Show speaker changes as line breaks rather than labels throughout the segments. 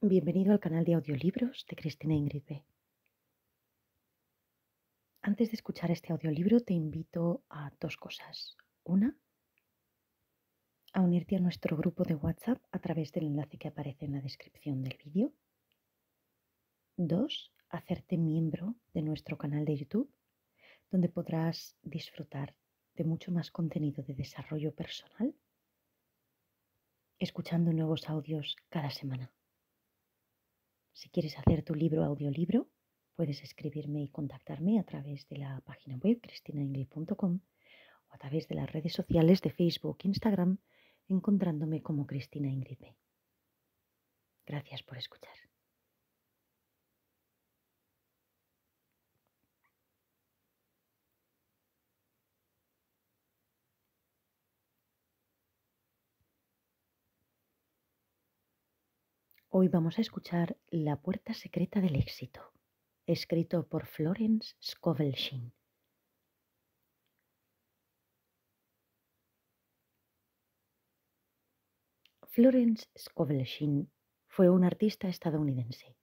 Bienvenido al canal de audiolibros de Cristina Ingrid B. Antes de escuchar este audiolibro te invito a dos cosas. Una, a unirte a nuestro grupo de WhatsApp a través del enlace que aparece en la descripción del vídeo. Dos, hacerte miembro de nuestro canal de YouTube, donde podrás disfrutar de mucho más contenido de desarrollo personal, escuchando nuevos audios cada semana. Si quieres hacer tu libro audiolibro, puedes escribirme y contactarme a través de la página web cristinaingrid.com o a través de las redes sociales de Facebook e Instagram encontrándome como Cristina Ingrid. Gracias por escuchar. Hoy vamos a escuchar La puerta secreta del éxito, escrito por Florence Scovelshin. Florence Scovelshin fue una artista estadounidense,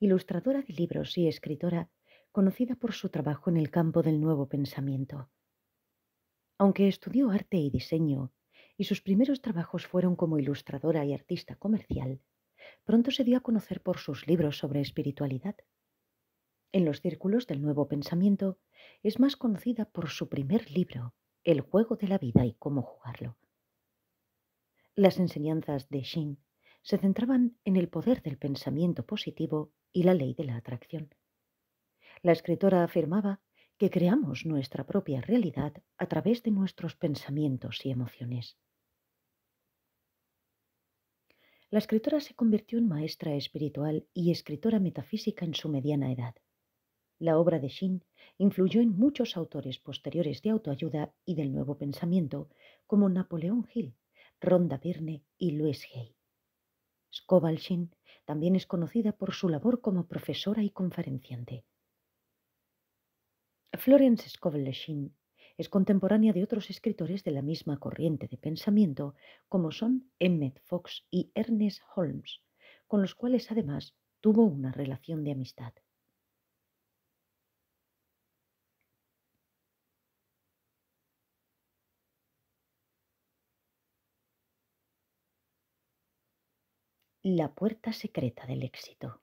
ilustradora de libros y escritora conocida por su trabajo en el campo del nuevo pensamiento. Aunque estudió arte y diseño, y sus primeros trabajos fueron como ilustradora y artista comercial, pronto se dio a conocer por sus libros sobre espiritualidad. En los círculos del nuevo pensamiento es más conocida por su primer libro, El juego de la vida y cómo jugarlo. Las enseñanzas de Shin se centraban en el poder del pensamiento positivo y la ley de la atracción. La escritora afirmaba que creamos nuestra propia realidad a través de nuestros pensamientos y emociones la escritora se convirtió en maestra espiritual y escritora metafísica en su mediana edad. La obra de Shin influyó en muchos autores posteriores de autoayuda y del nuevo pensamiento, como Napoleón Hill, Ronda Byrne y Louis Hay. Scoval Shin también es conocida por su labor como profesora y conferenciante. Florence Scovel Shin es contemporánea de otros escritores de la misma corriente de pensamiento, como son Emmett Fox y Ernest Holmes, con los cuales además tuvo una relación de amistad. La puerta secreta del éxito.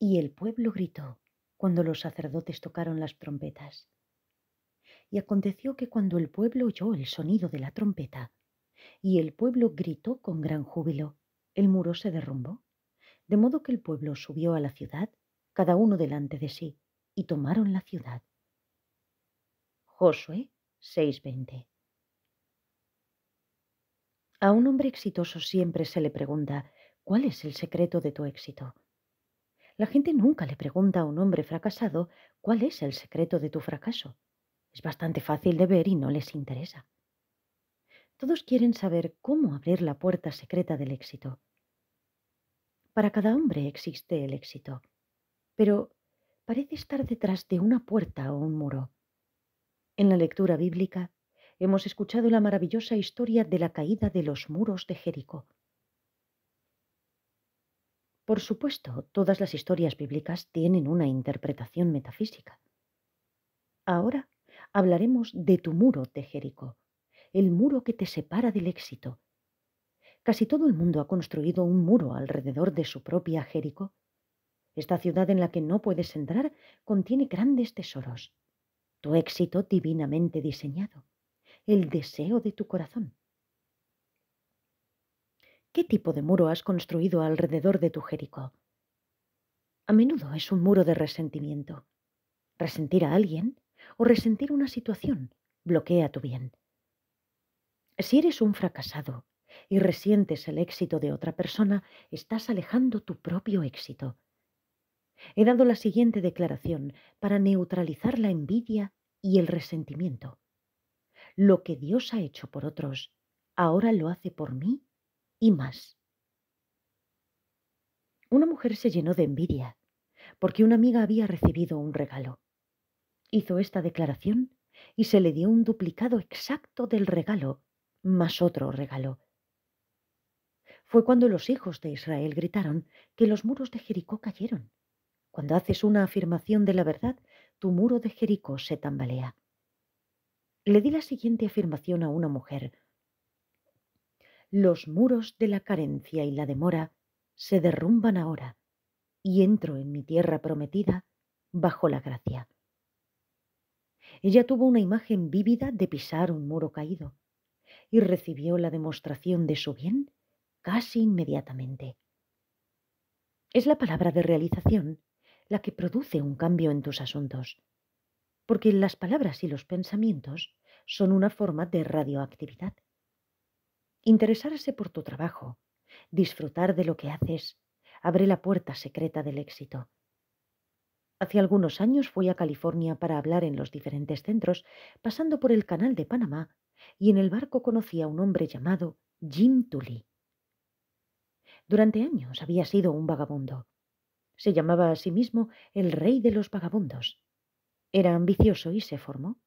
Y el pueblo gritó, cuando los sacerdotes tocaron las trompetas. Y aconteció que cuando el pueblo oyó el sonido de la trompeta, y el pueblo gritó con gran júbilo, el muro se derrumbó, de modo que el pueblo subió a la ciudad, cada uno delante de sí, y tomaron la ciudad. Josué 6:20 A un hombre exitoso siempre se le pregunta, ¿cuál es el secreto de tu éxito? La gente nunca le pregunta a un hombre fracasado cuál es el secreto de tu fracaso. Es bastante fácil de ver y no les interesa. Todos quieren saber cómo abrir la puerta secreta del éxito. Para cada hombre existe el éxito, pero parece estar detrás de una puerta o un muro. En la lectura bíblica hemos escuchado la maravillosa historia de la caída de los muros de Jericó. Por supuesto, todas las historias bíblicas tienen una interpretación metafísica. Ahora hablaremos de tu muro de el muro que te separa del éxito. Casi todo el mundo ha construido un muro alrededor de su propia Jericó. Esta ciudad en la que no puedes entrar contiene grandes tesoros, tu éxito divinamente diseñado, el deseo de tu corazón. ¿Qué tipo de muro has construido alrededor de tu Jericó? A menudo es un muro de resentimiento. Resentir a alguien o resentir una situación bloquea tu bien. Si eres un fracasado y resientes el éxito de otra persona, estás alejando tu propio éxito. He dado la siguiente declaración para neutralizar la envidia y el resentimiento. Lo que Dios ha hecho por otros, ahora lo hace por mí y más. Una mujer se llenó de envidia porque una amiga había recibido un regalo. Hizo esta declaración y se le dio un duplicado exacto del regalo, más otro regalo. Fue cuando los hijos de Israel gritaron que los muros de Jericó cayeron. Cuando haces una afirmación de la verdad, tu muro de Jericó se tambalea. Le di la siguiente afirmación a una mujer los muros de la carencia y la demora se derrumban ahora, y entro en mi tierra prometida bajo la gracia. Ella tuvo una imagen vívida de pisar un muro caído, y recibió la demostración de su bien casi inmediatamente. Es la palabra de realización la que produce un cambio en tus asuntos, porque las palabras y los pensamientos son una forma de radioactividad. Interesarse por tu trabajo, disfrutar de lo que haces, abre la puerta secreta del éxito. Hace algunos años fui a California para hablar en los diferentes centros, pasando por el canal de Panamá, y en el barco conocí a un hombre llamado Jim Tully. Durante años había sido un vagabundo. Se llamaba a sí mismo el rey de los vagabundos. Era ambicioso y se formó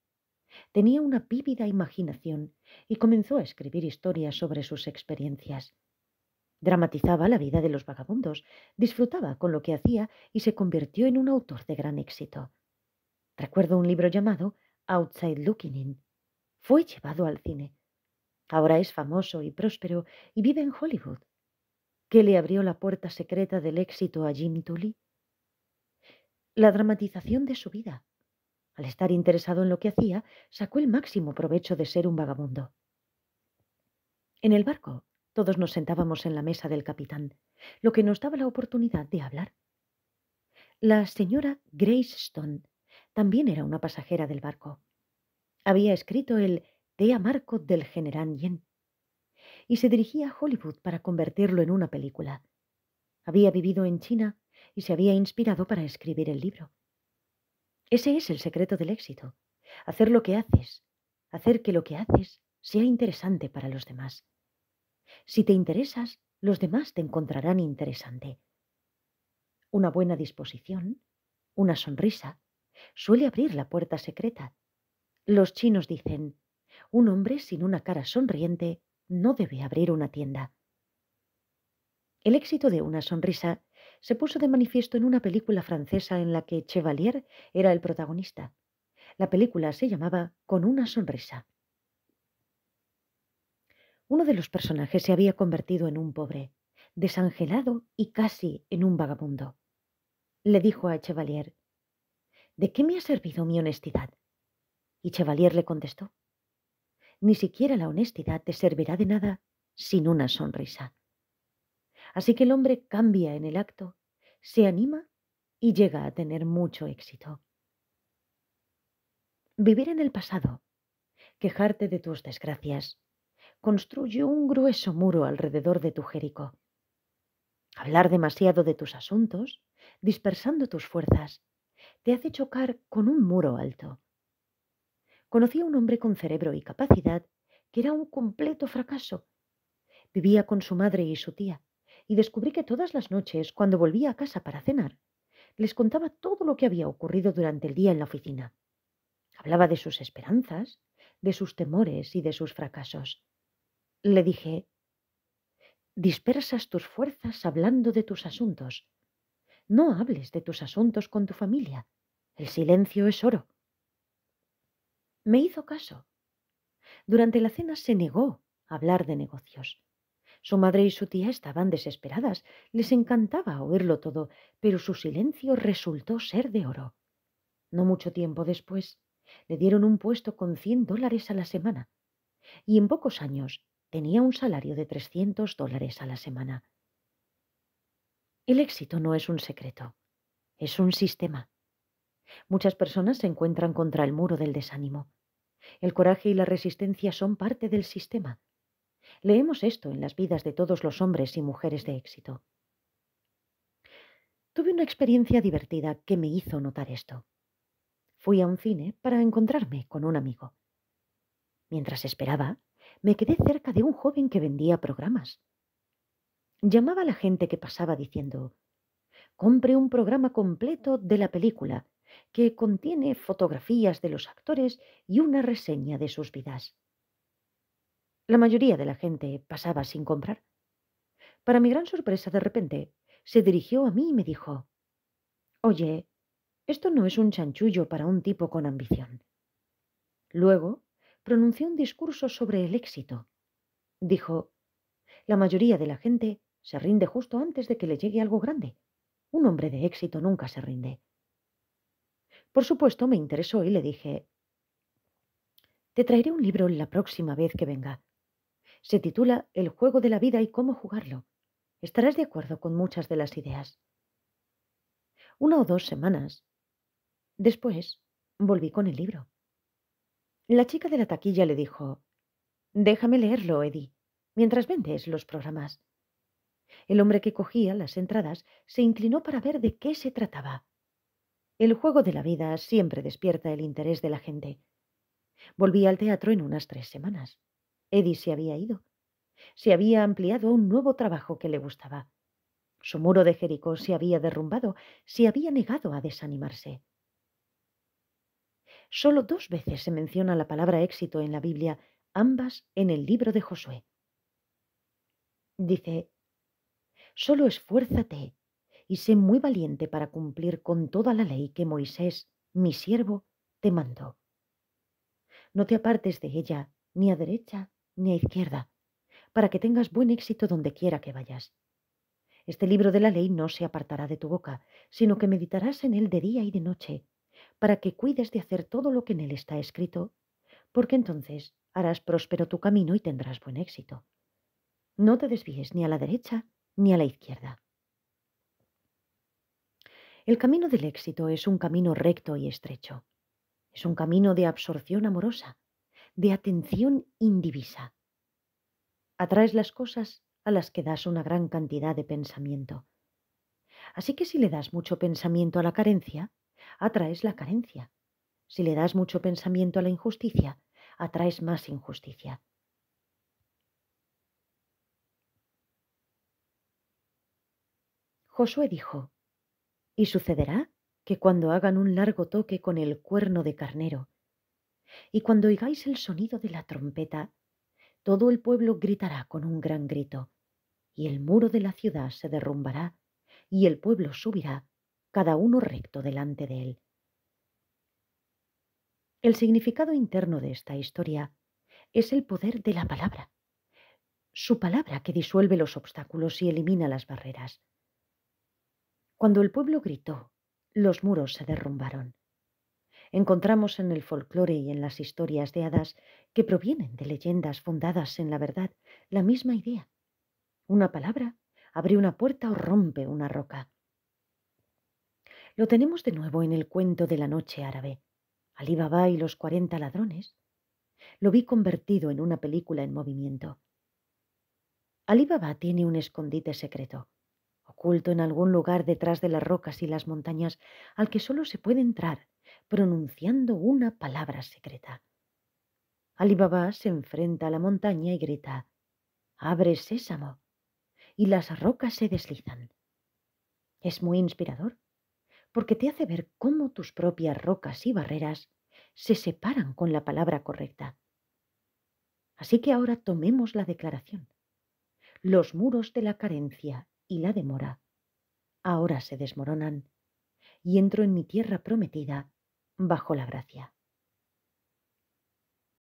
Tenía una vívida imaginación y comenzó a escribir historias sobre sus experiencias. Dramatizaba la vida de los vagabundos, disfrutaba con lo que hacía y se convirtió en un autor de gran éxito. Recuerdo un libro llamado Outside Looking In. Fue llevado al cine. Ahora es famoso y próspero y vive en Hollywood. ¿Qué le abrió la puerta secreta del éxito a Jim Tully? La dramatización de su vida, al estar interesado en lo que hacía, sacó el máximo provecho de ser un vagabundo. En el barco, todos nos sentábamos en la mesa del capitán, lo que nos daba la oportunidad de hablar. La señora Grace Stone también era una pasajera del barco. Había escrito el a Marco del general Yen y se dirigía a Hollywood para convertirlo en una película. Había vivido en China y se había inspirado para escribir el libro. Ese es el secreto del éxito. Hacer lo que haces, hacer que lo que haces sea interesante para los demás. Si te interesas, los demás te encontrarán interesante. Una buena disposición, una sonrisa, suele abrir la puerta secreta. Los chinos dicen, un hombre sin una cara sonriente no debe abrir una tienda. El éxito de una sonrisa se puso de manifiesto en una película francesa en la que Chevalier era el protagonista. La película se llamaba Con una sonrisa. Uno de los personajes se había convertido en un pobre, desangelado y casi en un vagabundo. Le dijo a Chevalier, ¿De qué me ha servido mi honestidad? Y Chevalier le contestó, Ni siquiera la honestidad te servirá de nada sin una sonrisa. Así que el hombre cambia en el acto, se anima y llega a tener mucho éxito. Vivir en el pasado, quejarte de tus desgracias, construye un grueso muro alrededor de tu Jericó. Hablar demasiado de tus asuntos, dispersando tus fuerzas, te hace chocar con un muro alto. Conocí a un hombre con cerebro y capacidad que era un completo fracaso. Vivía con su madre y su tía, y descubrí que todas las noches, cuando volvía a casa para cenar, les contaba todo lo que había ocurrido durante el día en la oficina. Hablaba de sus esperanzas, de sus temores y de sus fracasos. Le dije, dispersas tus fuerzas hablando de tus asuntos. No hables de tus asuntos con tu familia. El silencio es oro. Me hizo caso. Durante la cena se negó a hablar de negocios. Su madre y su tía estaban desesperadas. Les encantaba oírlo todo, pero su silencio resultó ser de oro. No mucho tiempo después, le dieron un puesto con 100 dólares a la semana. Y en pocos años tenía un salario de 300 dólares a la semana. El éxito no es un secreto, es un sistema. Muchas personas se encuentran contra el muro del desánimo. El coraje y la resistencia son parte del sistema. Leemos esto en las vidas de todos los hombres y mujeres de éxito. Tuve una experiencia divertida que me hizo notar esto. Fui a un cine para encontrarme con un amigo. Mientras esperaba, me quedé cerca de un joven que vendía programas. Llamaba a la gente que pasaba diciendo, compre un programa completo de la película, que contiene fotografías de los actores y una reseña de sus vidas. La mayoría de la gente pasaba sin comprar. Para mi gran sorpresa, de repente, se dirigió a mí y me dijo, Oye, esto no es un chanchullo para un tipo con ambición. Luego, pronunció un discurso sobre el éxito. Dijo, La mayoría de la gente se rinde justo antes de que le llegue algo grande. Un hombre de éxito nunca se rinde. Por supuesto, me interesó y le dije, Te traeré un libro la próxima vez que venga. Se titula El juego de la vida y cómo jugarlo. Estarás de acuerdo con muchas de las ideas. Una o dos semanas. Después, volví con el libro. La chica de la taquilla le dijo, Déjame leerlo, Eddie, mientras vendes los programas. El hombre que cogía las entradas se inclinó para ver de qué se trataba. El juego de la vida siempre despierta el interés de la gente. Volví al teatro en unas tres semanas. Eddie se había ido. Se había ampliado un nuevo trabajo que le gustaba. Su muro de Jericó se había derrumbado, se había negado a desanimarse. Solo dos veces se menciona la palabra éxito en la Biblia, ambas en el libro de Josué. Dice, solo esfuérzate y sé muy valiente para cumplir con toda la ley que Moisés, mi siervo, te mandó. No te apartes de ella, ni a derecha ni a izquierda, para que tengas buen éxito donde quiera que vayas. Este libro de la ley no se apartará de tu boca, sino que meditarás en él de día y de noche, para que cuides de hacer todo lo que en él está escrito, porque entonces harás próspero tu camino y tendrás buen éxito. No te desvíes ni a la derecha ni a la izquierda. El camino del éxito es un camino recto y estrecho. Es un camino de absorción amorosa, de atención indivisa. Atraes las cosas a las que das una gran cantidad de pensamiento. Así que si le das mucho pensamiento a la carencia, atraes la carencia. Si le das mucho pensamiento a la injusticia, atraes más injusticia. Josué dijo, Y sucederá que cuando hagan un largo toque con el cuerno de carnero, y cuando oigáis el sonido de la trompeta, todo el pueblo gritará con un gran grito, y el muro de la ciudad se derrumbará, y el pueblo subirá, cada uno recto delante de él. El significado interno de esta historia es el poder de la palabra, su palabra que disuelve los obstáculos y elimina las barreras. Cuando el pueblo gritó, los muros se derrumbaron encontramos en el folclore y en las historias de hadas que provienen de leyendas fundadas en la verdad la misma idea. Una palabra abre una puerta o rompe una roca. Lo tenemos de nuevo en el cuento de la noche árabe, Ali Baba y los cuarenta ladrones. Lo vi convertido en una película en movimiento. Ali Baba tiene un escondite secreto oculto en algún lugar detrás de las rocas y las montañas, al que solo se puede entrar pronunciando una palabra secreta. Alibaba se enfrenta a la montaña y grita: Abre sésamo. Y las rocas se deslizan. Es muy inspirador, porque te hace ver cómo tus propias rocas y barreras se separan con la palabra correcta. Así que ahora tomemos la declaración. Los muros de la carencia y la demora ahora se desmoronan y entro en mi tierra prometida bajo la gracia.